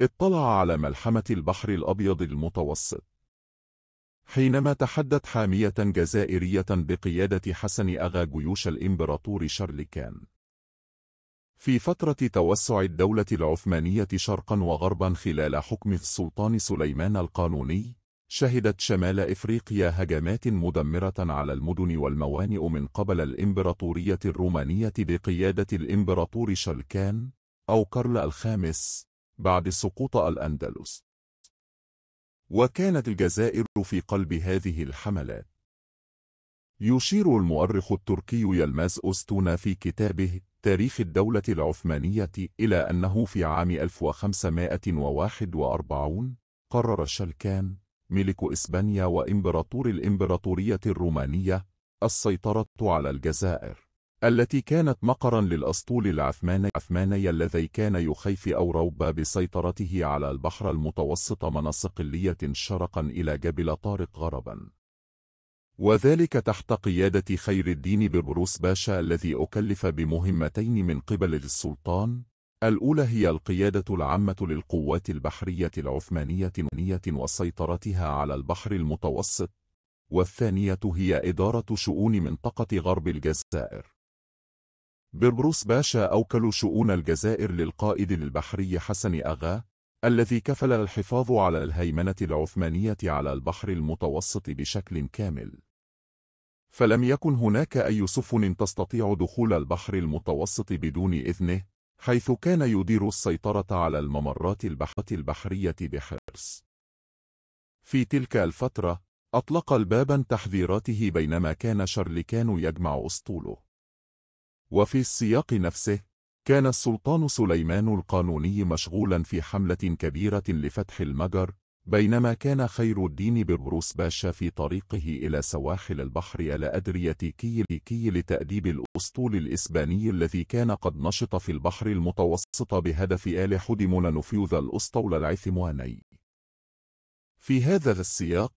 اطلع على ملحمة البحر الأبيض المتوسط حينما تحدت حامية جزائرية بقيادة حسن أغا جيوش الإمبراطور شارلكان في فترة توسع الدولة العثمانية شرقا وغربا خلال حكم السلطان سليمان القانوني شهدت شمال إفريقيا هجمات مدمرة على المدن والموانئ من قبل الإمبراطورية الرومانية بقيادة الإمبراطور شالكان أو كارل الخامس بعد سقوط الأندلس وكانت الجزائر في قلب هذه الحملات يشير المؤرخ التركي يلماس أستونا في كتابه تاريخ الدولة العثمانية إلى أنه في عام 1541 قرر شلكان ملك إسبانيا وإمبراطور الإمبراطورية الرومانية السيطرة على الجزائر التي كانت مقرا للأسطول العثماني عثماني الذي كان يخيف أوروبا بسيطرته على البحر المتوسط من صقلية شرقا إلى جبل طارق غربا وذلك تحت قيادة خير الدين ببروس باشا الذي أكلف بمهمتين من قبل السلطان الأولى هي القيادة العامة للقوات البحرية العثمانية وسيطرتها على البحر المتوسط والثانية هي إدارة شؤون منطقة غرب الجزائر بربروس باشا أوكل شؤون الجزائر للقائد البحري حسن أغا الذي كفل الحفاظ على الهيمنة العثمانية على البحر المتوسط بشكل كامل فلم يكن هناك أي سفن تستطيع دخول البحر المتوسط بدون إذنه حيث كان يدير السيطرة على الممرات البحرية بحرص في تلك الفترة أطلق البابا تحذيراته بينما كان شارلكان يجمع أسطوله وفي السياق نفسه كان السلطان سليمان القانوني مشغولا في حملة كبيرة لفتح المجر بينما كان خير الدين ببروس باشا في طريقه إلى سواحل البحر الأدرياتيكي لتأديب الأسطول الإسباني الذي كان قد نشط في البحر المتوسط بهدف آل حدمون نفيوذ الأسطول العثماني في هذا السياق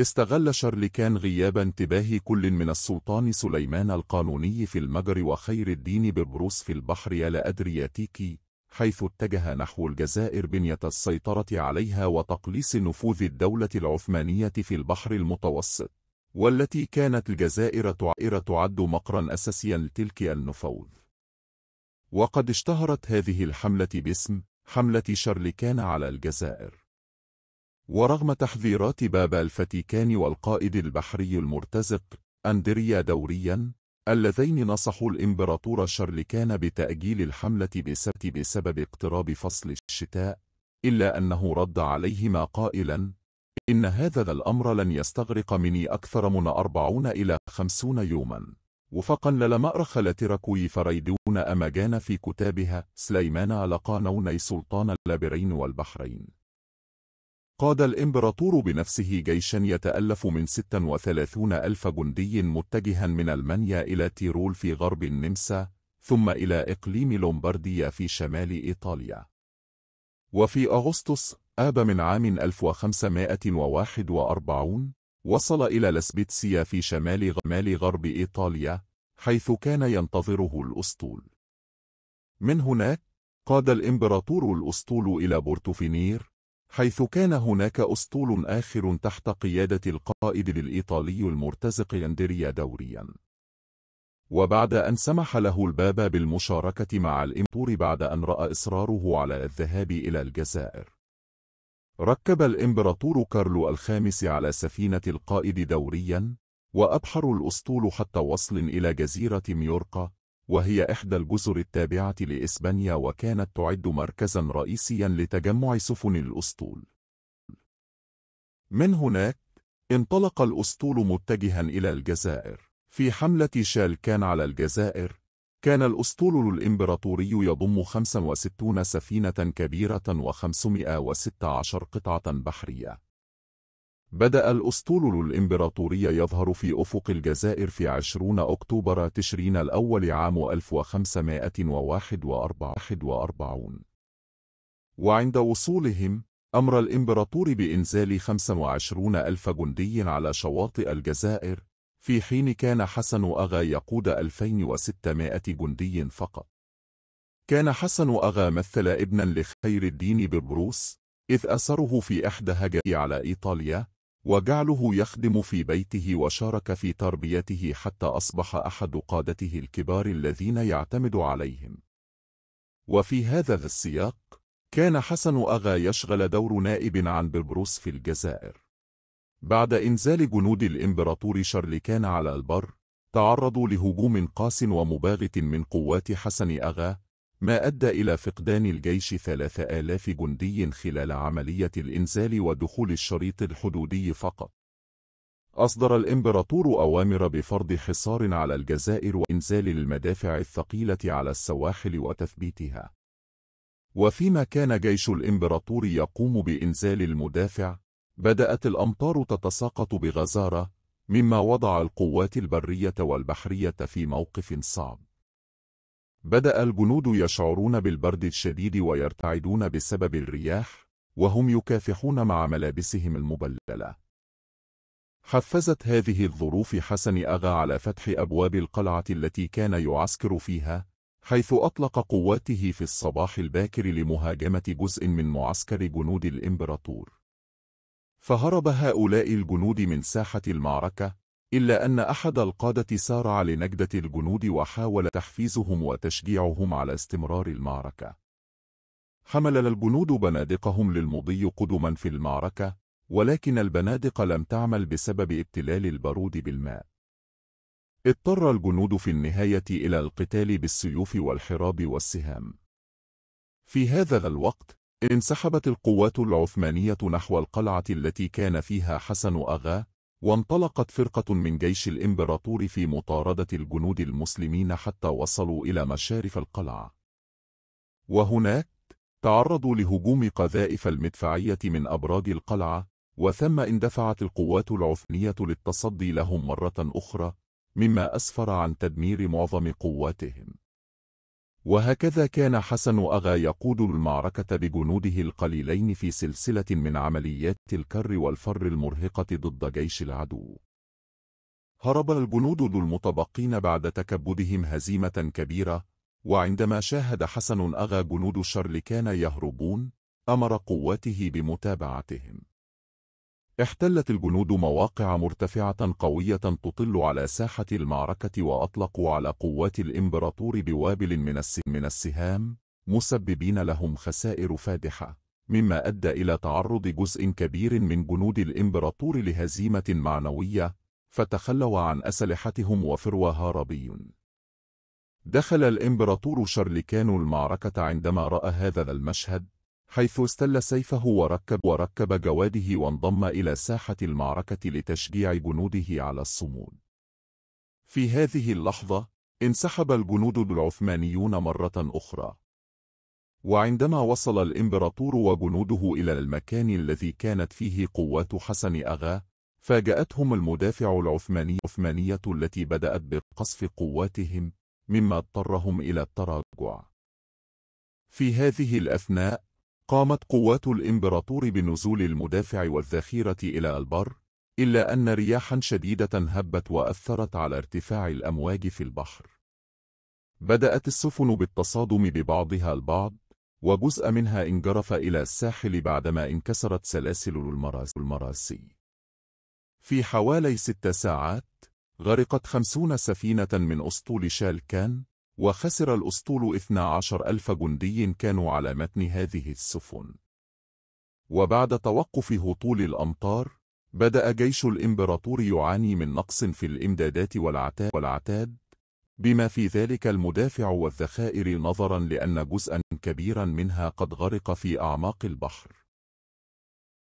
استغل شارلكان غياب انتباه كل من السلطان سليمان القانوني في المجر وخير الدين ببروس في البحر الأدرياتيكي حيث اتجه نحو الجزائر بنية السيطرة عليها وتقليص نفوذ الدولة العثمانية في البحر المتوسط والتي كانت الجزائر تعد مقرا أساسيا لتلك النفوذ وقد اشتهرت هذه الحملة باسم حملة شارلكان على الجزائر ورغم تحذيرات باب الفاتيكان والقائد البحري المرتزق أندريا دوريا اللذين نصحوا الإمبراطور شارلكان بتأجيل الحملة بسبب, بسبب اقتراب فصل الشتاء إلا أنه رد عليهما قائلا إن هذا الأمر لن يستغرق مني أكثر من أربعون إلى خمسون يوما وفقا للمأرخ لتركوي فريدون أمجان في كتابها سليمان على قانوني سلطان اللابرين والبحرين قاد الإمبراطور بنفسه جيشا يتألف من 36 ألف جندي متجها من المانيا إلى تيرول في غرب النمسا ثم إلى إقليم لومبارديا في شمال إيطاليا وفي أغسطس آب من عام 1541 وصل إلى لسبيتسيا في شمال غرب إيطاليا حيث كان ينتظره الأسطول من هناك قاد الإمبراطور الأسطول إلى بورتوفينير حيث كان هناك أسطول آخر تحت قيادة القائد الإيطالي المرتزق أندريا دوريا وبعد أن سمح له الباب بالمشاركة مع الإمبور بعد أن رأى إصراره على الذهاب إلى الجزائر ركب الإمبراطور كارلو الخامس على سفينة القائد دوريا وأبحر الأسطول حتى وصل إلى جزيرة ميوركا وهي إحدى الجزر التابعة لإسبانيا وكانت تعد مركزا رئيسيا لتجمع سفن الأسطول. من هناك، انطلق الأسطول متجها إلى الجزائر. في حملة شالكان على الجزائر، كان الأسطول الإمبراطوري يضم 65 سفينة كبيرة و516 قطعة بحرية. بدأ الأسطول للإمبراطورية يظهر في أفق الجزائر في 20 أكتوبر تشرين الأول عام 1541 وعند وصولهم أمر الإمبراطور بإنزال 25 ألف جندي على شواطئ الجزائر في حين كان حسن أغا يقود 2600 جندي فقط كان حسن أغا مثل ابنا لخير الدين ببروس إذ أسره في إحدى هجائه على إيطاليا وجعله يخدم في بيته وشارك في تربيته حتى أصبح أحد قادته الكبار الذين يعتمد عليهم وفي هذا السياق كان حسن أغا يشغل دور نائب عن ببروس في الجزائر بعد إنزال جنود الإمبراطور شارلكان على البر تعرضوا لهجوم قاس ومباغت من قوات حسن أغا ما أدى إلى فقدان الجيش ثلاث آلاف جندي خلال عملية الإنزال ودخول الشريط الحدودي فقط أصدر الإمبراطور أوامر بفرض حصار على الجزائر وإنزال المدافع الثقيلة على السواحل وتثبيتها وفيما كان جيش الإمبراطور يقوم بإنزال المدافع بدأت الأمطار تتساقط بغزارة مما وضع القوات البرية والبحرية في موقف صعب بدأ الجنود يشعرون بالبرد الشديد ويرتعدون بسبب الرياح وهم يكافحون مع ملابسهم المبللة حفزت هذه الظروف حسن أغا على فتح أبواب القلعة التي كان يعسكر فيها حيث أطلق قواته في الصباح الباكر لمهاجمة جزء من معسكر جنود الإمبراطور فهرب هؤلاء الجنود من ساحة المعركة إلا أن أحد القادة سارع لنجدة الجنود وحاول تحفيزهم وتشجيعهم على استمرار المعركة. حمل الجنود بنادقهم للمضي قدما في المعركة، ولكن البنادق لم تعمل بسبب ابتلال البارود بالماء. اضطر الجنود في النهاية إلى القتال بالسيوف والحراب والسهام. في هذا الوقت، انسحبت القوات العثمانية نحو القلعة التي كان فيها حسن أغا، وانطلقت فرقة من جيش الإمبراطور في مطاردة الجنود المسلمين حتى وصلوا إلى مشارف القلعة وهناك تعرضوا لهجوم قذائف المدفعية من أبراج القلعة وثم اندفعت القوات العثنية للتصدي لهم مرة أخرى مما أسفر عن تدمير معظم قواتهم وهكذا كان حسن أغا يقود المعركة بجنوده القليلين في سلسلة من عمليات الكر والفر المرهقة ضد جيش العدو هرب الجنود المتبقين بعد تكبدهم هزيمة كبيرة وعندما شاهد حسن أغا جنود الشر كان يهربون أمر قواته بمتابعتهم احتلت الجنود مواقع مرتفعة قوية تطل على ساحة المعركة وأطلقوا على قوات الإمبراطور بوابل من السهام مسببين لهم خسائر فادحة مما أدى إلى تعرض جزء كبير من جنود الإمبراطور لهزيمة معنوية فتخلوا عن أسلحتهم وفروا هاربي دخل الإمبراطور شارلكان المعركة عندما رأى هذا المشهد حيث استل سيفه وركب وركب جواده وانضم إلى ساحة المعركة لتشجيع جنوده على الصمود. في هذه اللحظة، انسحب الجنود العثمانيون مرة أخرى. وعندما وصل الإمبراطور وجنوده إلى المكان الذي كانت فيه قوات حسن أغا، فاجأتهم المدافع العثماني العثمانية التي بدأت بقصف قواتهم، مما اضطرهم إلى التراجع. في هذه الأثناء، قامت قوات الإمبراطور بنزول المدافع والذخيرة إلى البر إلا أن رياحا شديدة هبت وأثرت على ارتفاع الأمواج في البحر بدأت السفن بالتصادم ببعضها البعض وجزء منها انجرف إلى الساحل بعدما انكسرت سلاسل المراسي في حوالي ست ساعات غرقت خمسون سفينة من أسطول شالكان وخسر الأسطول 12 ألف جندي كانوا على متن هذه السفن وبعد توقف هطول الأمطار بدأ جيش الإمبراطور يعاني من نقص في الإمدادات والعتاد بما في ذلك المدافع والذخائر نظرا لأن جزءا كبيرا منها قد غرق في أعماق البحر